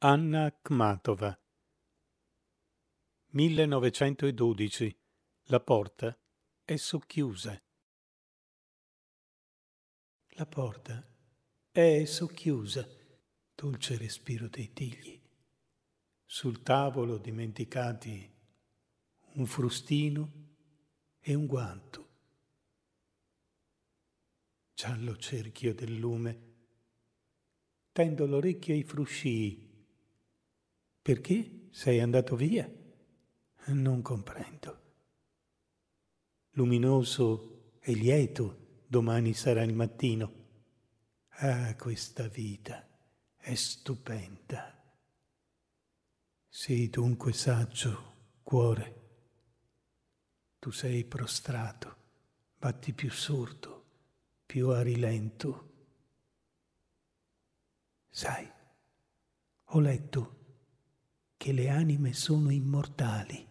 Anna Kmatova 1912 La porta è socchiusa. La porta è socchiusa, dolce respiro dei tigli. Sul tavolo dimenticati un frustino e un guanto. Giallo cerchio del lume. Tendo l'orecchio ai fruscii perché sei andato via? Non comprendo. Luminoso e lieto domani sarà il mattino. Ah, questa vita è stupenda. Sei dunque saggio, cuore. Tu sei prostrato, batti più sordo, più a rilento. Sai, ho letto che le anime sono immortali